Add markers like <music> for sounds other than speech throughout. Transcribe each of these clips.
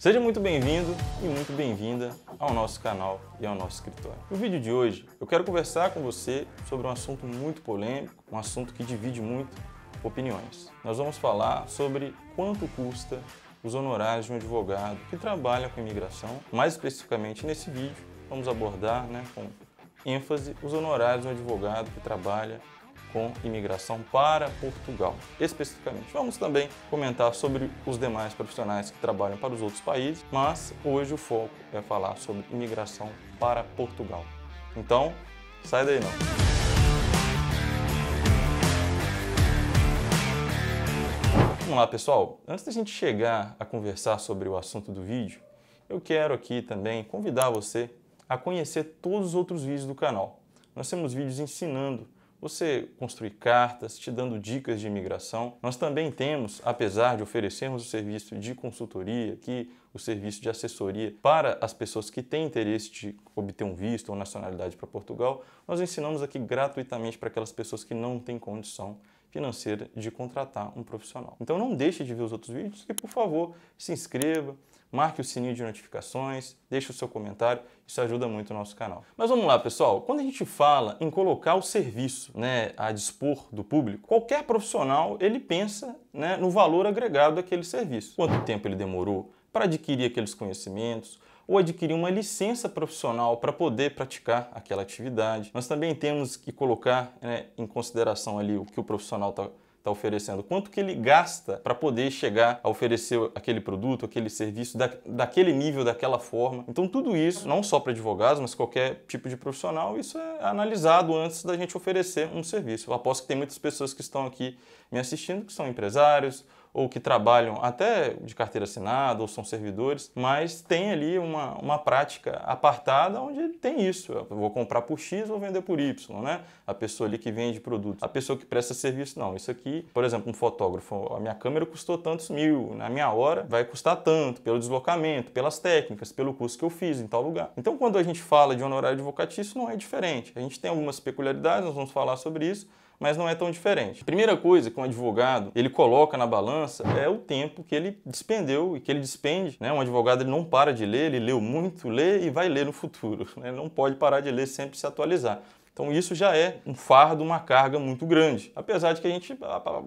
Seja muito bem-vindo e muito bem-vinda ao nosso canal e ao nosso escritório. No vídeo de hoje, eu quero conversar com você sobre um assunto muito polêmico, um assunto que divide muito opiniões. Nós vamos falar sobre quanto custa os honorários de um advogado que trabalha com imigração. Mais especificamente nesse vídeo, vamos abordar né, com ênfase os honorários de um advogado que trabalha com imigração para Portugal, especificamente. Vamos também comentar sobre os demais profissionais que trabalham para os outros países, mas hoje o foco é falar sobre imigração para Portugal. Então, sai daí não. Vamos lá, pessoal. Antes da gente chegar a conversar sobre o assunto do vídeo, eu quero aqui também convidar você a conhecer todos os outros vídeos do canal. Nós temos vídeos ensinando você construir cartas, te dando dicas de imigração. Nós também temos, apesar de oferecermos o serviço de consultoria aqui, o serviço de assessoria para as pessoas que têm interesse de obter um visto ou nacionalidade para Portugal, nós ensinamos aqui gratuitamente para aquelas pessoas que não têm condição financeira de contratar um profissional. Então não deixe de ver os outros vídeos e, por favor, se inscreva, marque o sininho de notificações, deixe o seu comentário, isso ajuda muito o nosso canal. Mas vamos lá, pessoal. Quando a gente fala em colocar o serviço né, a dispor do público, qualquer profissional ele pensa né, no valor agregado daquele serviço. Quanto tempo ele demorou para adquirir aqueles conhecimentos, ou adquirir uma licença profissional para poder praticar aquela atividade. Nós também temos que colocar né, em consideração ali o que o profissional está está oferecendo, quanto que ele gasta para poder chegar a oferecer aquele produto, aquele serviço da, daquele nível, daquela forma. Então tudo isso, não só para advogados, mas qualquer tipo de profissional, isso é analisado antes da gente oferecer um serviço. Eu aposto que tem muitas pessoas que estão aqui me assistindo que são empresários ou que trabalham até de carteira assinada ou são servidores, mas tem ali uma, uma prática apartada onde tem isso. Eu vou comprar por X, vou vender por Y, né? A pessoa ali que vende produto. A pessoa que presta serviço, não. Isso aqui, por exemplo, um fotógrafo, a minha câmera custou tantos mil, na minha hora vai custar tanto, pelo deslocamento, pelas técnicas, pelo curso que eu fiz em tal lugar. Então, quando a gente fala de honorário advocatício, não é diferente. A gente tem algumas peculiaridades, nós vamos falar sobre isso, mas não é tão diferente. Primeira coisa que um advogado ele coloca na balança é o tempo que ele despendeu e que ele despende. Né? Um advogado ele não para de ler, ele leu muito, lê e vai ler no futuro. Né? Não pode parar de ler, sempre se atualizar. Então isso já é um fardo, uma carga muito grande. Apesar de que a gente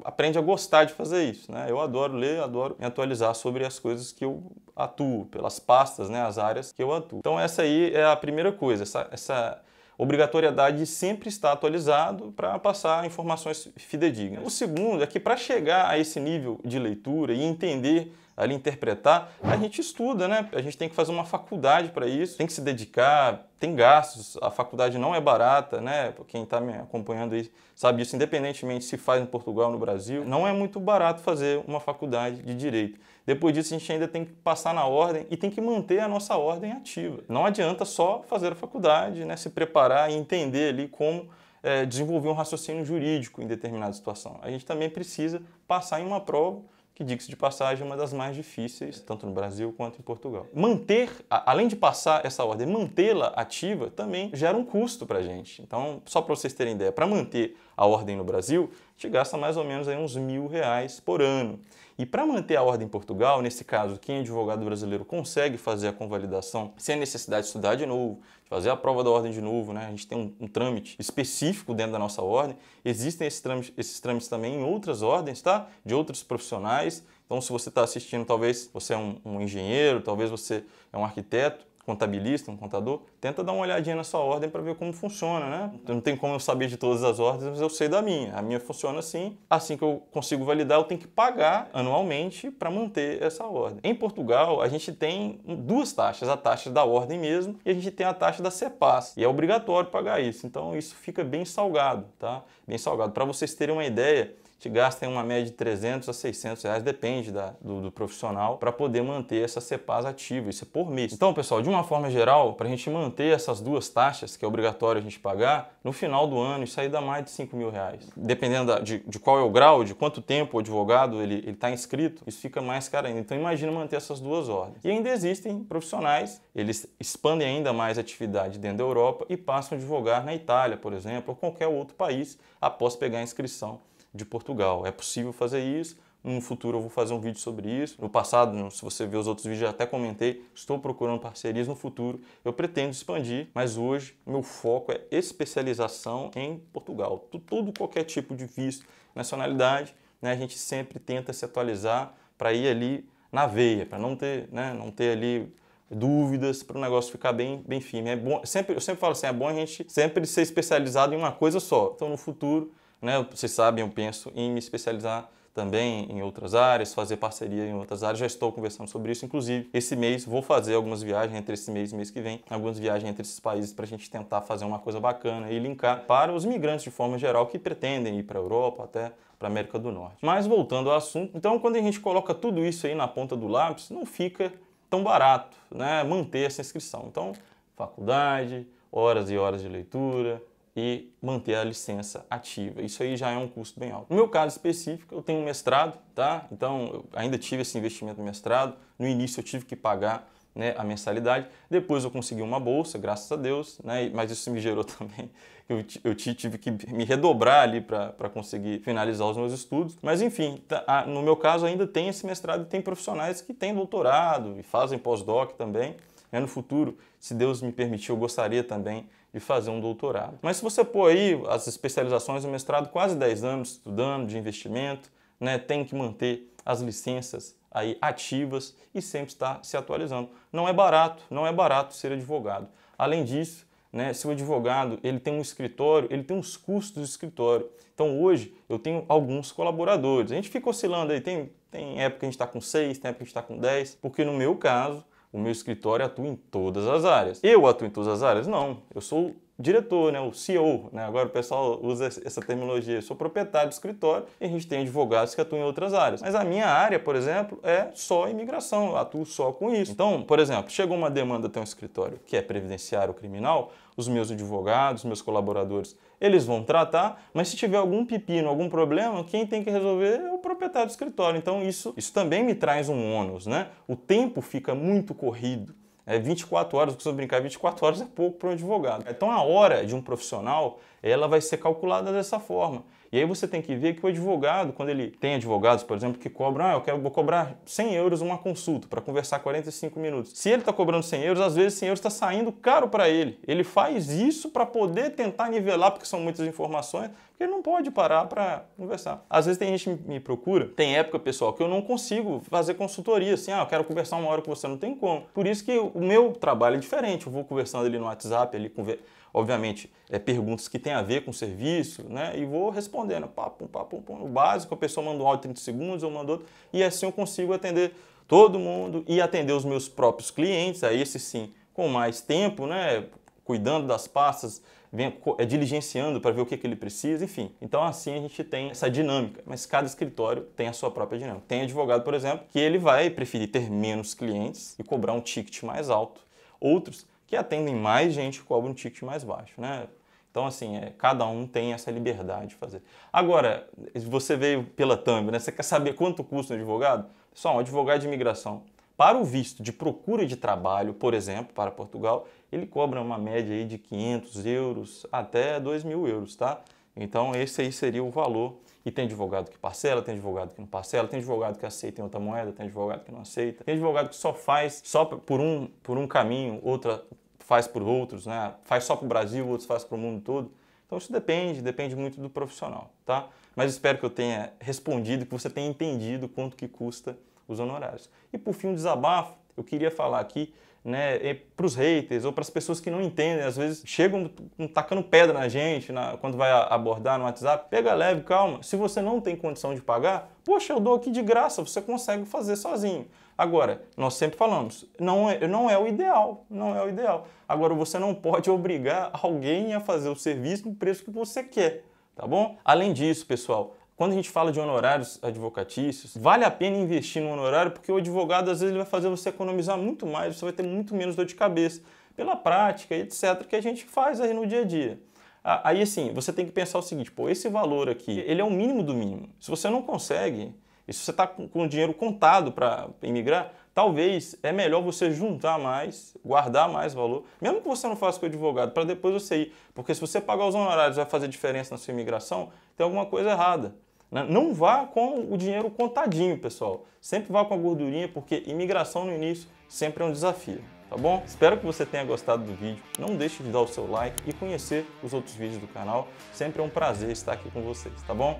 aprende a gostar de fazer isso, né? Eu adoro ler, adoro me atualizar sobre as coisas que eu atuo, pelas pastas, né, as áreas que eu atuo. Então essa aí é a primeira coisa, essa, essa obrigatoriedade de sempre estar atualizado para passar informações fidedignas. O segundo é que para chegar a esse nível de leitura e entender ali interpretar, a gente estuda, né? A gente tem que fazer uma faculdade para isso, tem que se dedicar, tem gastos, a faculdade não é barata, né? Quem está me acompanhando aí sabe isso, independentemente se faz em Portugal ou no Brasil, não é muito barato fazer uma faculdade de direito. Depois disso, a gente ainda tem que passar na ordem e tem que manter a nossa ordem ativa. Não adianta só fazer a faculdade, né? Se preparar e entender ali como é, desenvolver um raciocínio jurídico em determinada situação. A gente também precisa passar em uma prova que diga-se de passagem, é uma das mais difíceis, tanto no Brasil quanto em Portugal. Manter, além de passar essa ordem, mantê-la ativa também gera um custo para a gente. Então, só para vocês terem ideia, para manter a ordem no Brasil, a gente gasta mais ou menos aí uns mil reais por ano. E para manter a ordem em Portugal, nesse caso, quem é advogado brasileiro consegue fazer a convalidação sem a necessidade de estudar de novo, de fazer a prova da ordem de novo, né? A gente tem um, um trâmite específico dentro da nossa ordem. Existem esses trâmites, esses trâmites também em outras ordens, tá? De outros profissionais. Então, se você está assistindo, talvez você é um, um engenheiro, talvez você é um arquiteto, contabilista, um contador, tenta dar uma olhadinha na sua ordem para ver como funciona, né? Não tem como eu saber de todas as ordens, mas eu sei da minha. A minha funciona assim. Assim que eu consigo validar, eu tenho que pagar anualmente para manter essa ordem. Em Portugal, a gente tem duas taxas, a taxa da ordem mesmo e a gente tem a taxa da CEPAS. E é obrigatório pagar isso. Então isso fica bem salgado, tá? Bem salgado. Para vocês terem uma ideia, gente gasta em uma média de 300 a 600 reais, depende da, do, do profissional, para poder manter essa CEPAS ativa, isso é por mês. Então, pessoal, de uma forma geral, para a gente manter essas duas taxas, que é obrigatório a gente pagar, no final do ano isso aí dá mais de 5 mil reais. Dependendo da, de, de, qual é o grau, de quanto tempo o advogado ele está inscrito, isso fica mais caro ainda. Então, imagina manter essas duas ordens. E ainda existem profissionais, eles expandem ainda mais a atividade dentro da Europa e passam a advogar na Itália, por exemplo, ou qualquer outro país após pegar a inscrição de Portugal. É possível fazer isso. No futuro eu vou fazer um vídeo sobre isso. No passado, se você ver os outros vídeos, eu até comentei, estou procurando parcerias no futuro. Eu pretendo expandir, mas hoje meu foco é especialização em Portugal. Tudo, qualquer tipo de visto, nacionalidade, né? a gente sempre tenta se atualizar para ir ali na veia, para não ter, né? não ter ali dúvidas para o negócio ficar bem, bem firme. É bom, sempre, eu sempre falo assim, é bom a gente sempre ser especializado em uma coisa só. Então no futuro né? Vocês sabem, eu penso em me especializar também em outras áreas, fazer parceria em outras áreas. Já estou conversando sobre isso, inclusive esse mês vou fazer algumas viagens entre esse mês e mês que vem, algumas viagens entre esses países para a gente tentar fazer uma coisa bacana e linkar para os migrantes de forma geral que pretendem ir para a Europa, até para a América do Norte. Mas voltando ao assunto, então quando a gente coloca tudo isso aí na ponta do lápis, não fica tão barato, né, manter essa inscrição. Então, faculdade, horas e horas de leitura, e manter a licença ativa. Isso aí já é um custo bem alto. No meu caso específico, eu tenho um mestrado, tá? Então, eu ainda tive esse investimento no mestrado. No início eu tive que pagar né, a mensalidade. Depois eu consegui uma bolsa, graças a Deus, né, mas isso me gerou <laughs> também. Eu, eu tive que me redobrar ali para conseguir finalizar os meus estudos. Mas enfim, tá, a, no meu caso ainda tem esse mestrado e tem profissionais que têm doutorado e fazem pós-doc também. Né, no futuro, se Deus me permitir, eu gostaria também e fazer um doutorado. Mas se você pôr aí as especializações, o mestrado, quase 10 anos estudando de investimento, né, tem que manter as licenças aí ativas e sempre estar se atualizando. Não é barato, não é barato ser advogado. Além disso, né, se o advogado ele tem um escritório, ele tem os custos do escritório. Então hoje eu tenho alguns colaboradores. A gente fica oscilando aí, tem, tem época que a gente está com 6, tem época que a gente está com 10, porque no meu caso o meu escritório atua em todas as áreas. Eu atuo em todas as áreas? Não. Eu sou diretor, né, o CEO, né? agora o pessoal usa essa terminologia, eu sou proprietário do escritório e a gente tem advogados que atuam em outras áreas. Mas a minha área, por exemplo, é só imigração, eu atuo só com isso. Então, por exemplo, chegou uma demanda até um escritório que é previdenciário criminal, os meus advogados, meus colaboradores, eles vão tratar, mas se tiver algum pepino, algum problema, quem tem que resolver é o proprietário do escritório. Então isso, isso também me traz um ônus, né? O tempo fica muito corrido. É 24 horas, eu costumo brincar, 24 horas é pouco para um advogado. Então a hora de um profissional, ela vai ser calculada dessa forma. E aí você tem que ver que o advogado, quando ele tem advogados, por exemplo, que cobram, ah, eu quero, vou cobrar 100 euros uma consulta para conversar 45 minutos. Se ele está cobrando 100 euros, às vezes 100 euros está saindo caro para ele. Ele faz isso para poder tentar nivelar, porque são muitas informações, porque não pode parar para conversar. Às vezes tem gente que me procura, tem época, pessoal, que eu não consigo fazer consultoria, assim, ah, eu quero conversar uma hora com você, não tem como. Por isso que o meu trabalho é diferente, eu vou conversando ali no WhatsApp, ali conver... obviamente, é, perguntas que tem a ver com o serviço, né, e vou respondendo, papo, papo, papo, o básico, a pessoa manda um áudio de 30 segundos, eu mando outro, e assim eu consigo atender todo mundo e atender os meus próprios clientes, aí esse sim, com mais tempo, né, cuidando das pastas, vem é, diligenciando para ver o que, que ele precisa, enfim. Então assim a gente tem essa dinâmica, mas cada escritório tem a sua própria dinâmica. Tem advogado, por exemplo, que ele vai preferir ter menos clientes e cobrar um ticket mais alto. Outros que atendem mais gente e cobram um ticket mais baixo, né? Então, assim, é, cada um tem essa liberdade de fazer. Agora, você veio pela thumb, né? Você quer saber quanto custa um advogado? Só um advogado de imigração para o visto de procura de trabalho, por exemplo, para Portugal, ele cobra uma média aí de 500 euros até 2 mil euros, tá? Então esse aí seria o valor. E tem advogado que parcela, tem advogado que não parcela, tem advogado que aceita em outra moeda, tem advogado que não aceita, tem advogado que só faz só por um, por um caminho, outra faz por outros, né? Faz só para o Brasil, outros faz para o mundo todo. Então isso depende, depende muito do profissional, tá? Mas espero que eu tenha respondido, que você tenha entendido quanto que custa os honorários. E por fim, um desabafo, eu queria falar aqui né, para os haters ou para as pessoas que não entendem, às vezes chegam tacando pedra na gente na, quando vai abordar no WhatsApp. Pega leve, calma. Se você não tem condição de pagar, poxa, eu dou aqui de graça, você consegue fazer sozinho. Agora, nós sempre falamos, não é, não é o ideal, não é o ideal. Agora, você não pode obrigar alguém a fazer o serviço no preço que você quer, tá bom? Além disso, pessoal, quando a gente fala de honorários advocatícios, vale a pena investir no honorário porque o advogado às vezes ele vai fazer você economizar muito mais, você vai ter muito menos dor de cabeça pela prática, etc, que a gente faz aí no dia a dia. Aí assim, você tem que pensar o seguinte, pô, esse valor aqui, ele é o mínimo do mínimo. Se você não consegue, e se você está com o dinheiro contado para emigrar, talvez é melhor você juntar mais, guardar mais valor, mesmo que você não faça com o advogado, para depois você ir. Porque se você pagar os honorários vai fazer diferença na sua imigração, tem alguma coisa errada. Né? Não vá com o dinheiro contadinho, pessoal. Sempre vá com a gordurinha, porque imigração no início sempre é um desafio. Tá bom? Espero que você tenha gostado do vídeo. Não deixe de dar o seu like e conhecer os outros vídeos do canal. Sempre é um prazer estar aqui com vocês, tá bom?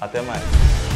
Até mais!